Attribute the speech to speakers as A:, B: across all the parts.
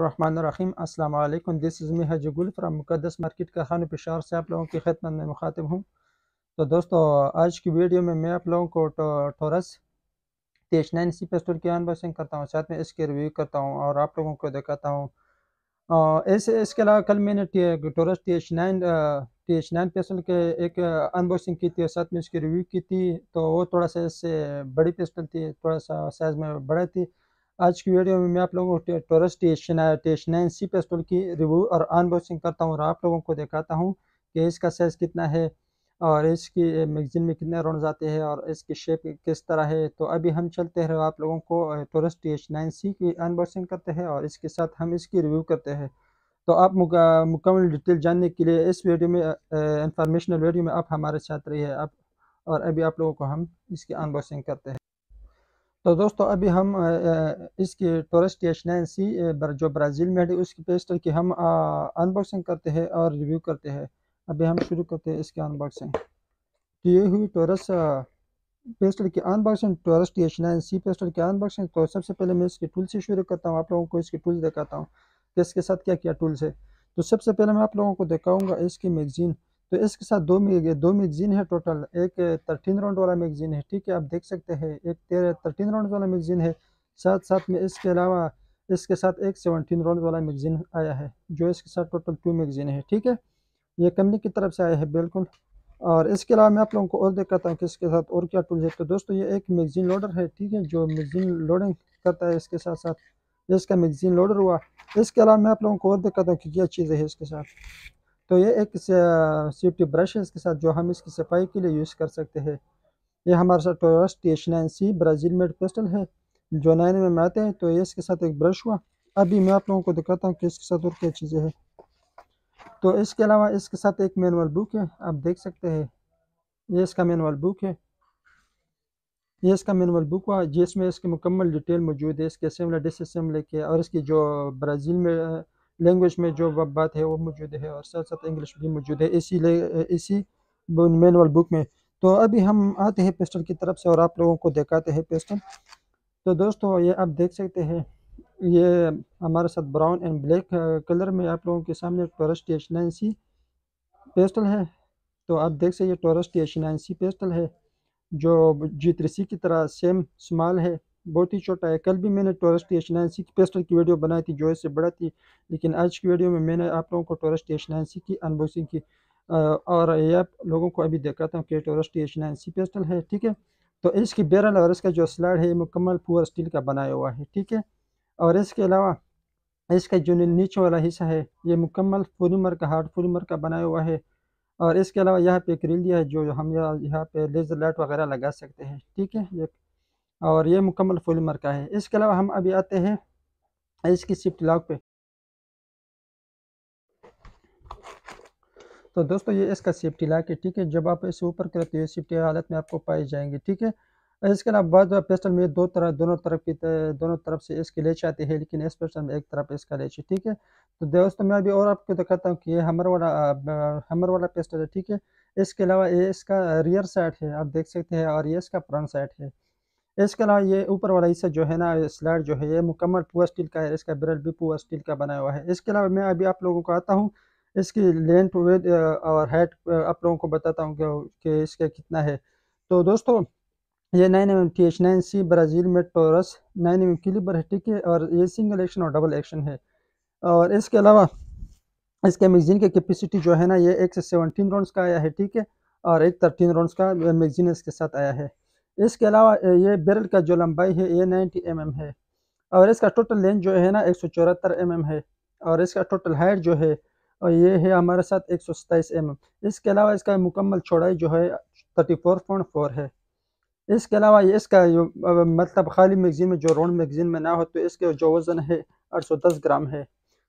A: रहीम अस्सलाम वालेकुम this is me गुल फ्राम मुकदस मार्केट का खान पेशार से आप लोगों की खिदमत में मुखातिब हूँ तो दोस्तों आज की वीडियो में मैं आप लोगों को टोरस तो तेज नाइन सी पेस्टोर की अनबॉक्सिंग करता हूँ साथ में इसके रिव्यू करता हूँ और आप लोगों को दिखाता हूँ ऐसे इसके अलावा कल मैंने Taurus T H nine T H nine pistol के एक अनबॉक्सिंग की थी और साथ में इसकी रिव्यू की थी तो वो थोड़ा सा इससे बड़ी पेस्टल थी थोड़ा सा साइज़ में बड़ा थी आज की वीडियो में मैं आप लोगों को Taurus T H nine C pistol की रिव्यू और अनबॉक्सिंग करता हूँ और आप लोगों को दिखाता हूँ कि इसका साइज़ कितना है और इसकी मैगजीन में कितने राउंड आते हैं और इसकी शेप किस तरह है तो अभी हम चलते हैं आप लोगों को Taurus T H nine C की अनबॉक्सिंग करते हैं और इसके साथ हम इसकी रिव्यू करते हैं तो आप मुकम्मल डिटेल जानने के लिए इस वीडियो में इंफॉर्मेशनल वीडियो में आप हमारे साथ रहिए आप और अभी आप लोगों को हम इसकी अनबॉक्सिंग करते हैं तो दोस्तों अभी हम इसकी टोरेस्ट एच नाइन सी जो ब्राज़ील में है उसकी पेस्टर की हम अनबॉक्सिंग करते हैं और रिव्यू करते हैं अभी हम शुरू करते हैं इसकी अनबॉक्सिंग तो ये हुई टोरस पेस्टर की unboxing Taurus T H nine C pistol की अनबॉक्सिंग तो सबसे पहले मैं इसके टूल से शुरू करता हूँ आप लोगों को इसके टूल दिखाता हूँ कि इसके साथ क्या क्या टूल्स है तो सबसे पहले मैं आप लोगों को दिखाऊँगा इसकी मैगजीन तो इसके साथ दो दो मैगजीन है टोटल एक थर्टीन राउंड वाला मैगजीन है ठीक है आप देख सकते हैं एक तेरह थर्टीन राउंड वाला मैगजीन है साथ साथ में इसके अलावा इसके साथ एक सेवनटीन राउंड वाला मैगजीन आया है जो इसके साथ टोटल टू मैगजीन है ठीक है ये कंपनी की तरफ से आया है बिल्कुल और इसके अलावा मैं आप लोगों को और दिखाता हूँ कि इसके साथ और क्या टूल है तो दोस्तों ये एक मैगजीन लोडर है ठीक है जो मैगजीन लोडिंग करता है इसके साथ साथ इसका मैगजीन लोडर हुआ इसके अलावा मैं आप लोगों को और दिखाता हूँ कि क्या चीज़ है इसके साथ तो ये एक सेफ्टी ब्रश है इसके साथ जो हम इसकी सफाई के लिए यूज़ कर सकते हैं ये हमारे साथ Taurus T H nine C Brazil made pistol है जो नाइन में, आते हैं तो ये इसके साथ एक ब्रश हुआ अभी मैं आप लोगों को दिखाता हूँ कि इसके साथ और क्या चीज़ें हैं तो इसके अलावा इसके साथ एक मैनुअल बुक है आप देख सकते हैं ये इसका मैनुअल बुक है ये इसका मैनुअल बुक हुआ जिसमें इसकी मुकम्मल डिटेल मौजूद है इसके असम्बली डिसम्बली के और इसकी जो ब्राज़ील में लैंग्वेज में जो बात है वो मौजूद है और साथ साथ इंग्लिश भी मौजूद है इसी इसी मैनुअल बुक में तो अभी हम आते हैं पेस्टल की तरफ से और आप लोगों को दिखाते हैं पेस्टल तो दोस्तों ये आप देख सकते हैं ये हमारे साथ ब्राउन एंड ब्लैक कलर में आप लोगों के सामने Taurus T H nine C pistol है तो आप देख सकते ये Taurus T H nine C pistol है जो जी थ्री सी की तरह सेम स्मॉल है बहुत ही छोटा है कल भी मैंने Taurus T H nine C की पेस्टर की वीडियो बनाई थी जो इससे बड़ा थी लेकिन आज की वीडियो में मैंने आप लोगों को Taurus T H nine C की अनबॉक्सिंग की और ये आप लोगों को अभी दिखाता हूँ कि Taurus T H nine C pistol है ठीक है तो इसकी बैरल और इसका जो स्लाइड है ये मुकम्मल पुअर स्टील का बनाया हुआ है ठीक है और इसके अलावा इसका जो नीचे वाला हिस्सा है ये मुकम्मल फोलीमर का हार्ड फोलीमर का बनाया हुआ है और इसके अलावा यहाँ पे एक रिल दिया है जो हम यहाँ यहाँ पे लेज़र लाइट वगैरह लगा सकते हैं ठीक है ये और ये मुकम्मल मर का है इसके अलावा हम अभी आते हैं इसकी शिफ्ट लॉक पे तो दोस्तों ये इसका सेफ्टी लॉक है ठीक है जब आप इसे ऊपर करते हो सेफ्टी हालत में आपको पाई जाएंगे ठीक है इसके अलावा बाद पेस्टल में दो तरह दोनों तरफ की दोनों तरफ से इसके लेच आते हैं लेकिन इस पेस्टल में एक तरफ इसका लेच है ठीक है तो दोस्तों मैं अभी और आपको दिखाता हूँ कि ये हमर वाला हमर वाला पेस्टल है ठीक है इसके अलावा ये इसका रियर साइड है आप देख सकते हैं और ये इसका फ्रंट साइड है इसके अलावा ये ऊपर वाला हिस्सा जो है ना स्लाइड जो है ये मुकम्मल पुआ स्टील का है इसका ब्रल भी पुआ स्टील का बनाया हुआ है इसके अलावा मैं अभी आप लोगों को आता हूँ इसकी लेंथ वेथ और हाइट आप लोगों को बताता हूँ कि इसका कितना है तो दोस्तों ये nine M M T H nine C Brazil में Taurus nine M M caliber है ठीक है और ये सिंगल एक्शन और डबल एक्शन है और इसके अलावा इसके मैगजीन की कैपेसिटी जो है ना ये एक से सेवनटीन राउंड्स का आया है ठीक है और एक थर्टीन राउंड्स का मैगजीन इसके साथ आया है इसके अलावा ये बेरल का जो लंबाई है ये नाइन्टी एम mm है और इसका टोटल लेंथ जो है ना एक सौ mm है और इसका टोटल हाइट जो है और ये है हमारे साथ एक सौ mm. इसके अलावा इसका मुकम्मल चौड़ाई जो है थर्टी फोर पॉइंट फोर है इसके अलावा ये इसका मतलब खाली मैगजीन में जो राउंड मैगजीन में ना हो तो इसके जो वज़न है आठ सौ दस ग्राम है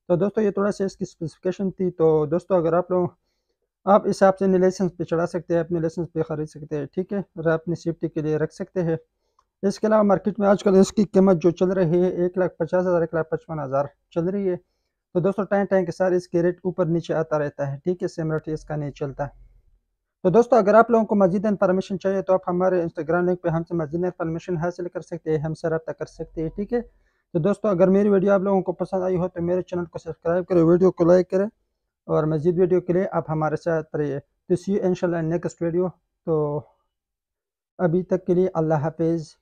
A: तो दोस्तों ये थोड़ा सा इसकी स्पेसिफिकेशन थी तो दोस्तों अगर आप लोग आप से अपने लाइसेंस पे चढ़ा सकते हैं अपने लाइसेंस पे खरीद सकते हैं ठीक है और अपनी सेफ्टी के लिए रख सकते हैं इसके अलावा मार्केट में आजकल इसकी कीमत जो चल रही है एक लाख पचास हज़ार एक लाख पचपन हज़ार चल रही है तो दोस्तों टाइम टाइम के साथ इसके रेट ऊपर नीचे आता रहता है ठीक है सेम इसका नहीं चलता तो दोस्तों अगर आप लोगों को मजीद इन्फॉर्मेशन चाहिए तो आप हमारे इंस्टाग्राम लिंक पर हमसे मजीद इन्फॉर्मेशन हासिल कर सकते हैं हमसे रब्ता कर सकते हैं ठीक है तो दोस्तों अगर मेरी वीडियो आप लोगों को पसंद आई हो तो मेरे चैनल को सब्सक्राइब करें वीडियो को लाइक करें और मज़ीद वीडियो के लिए आप हमारे साथ रहिए तो सी इन नेक्स्ट वीडियो तो अभी तक के लिए अल्लाह हाफिज़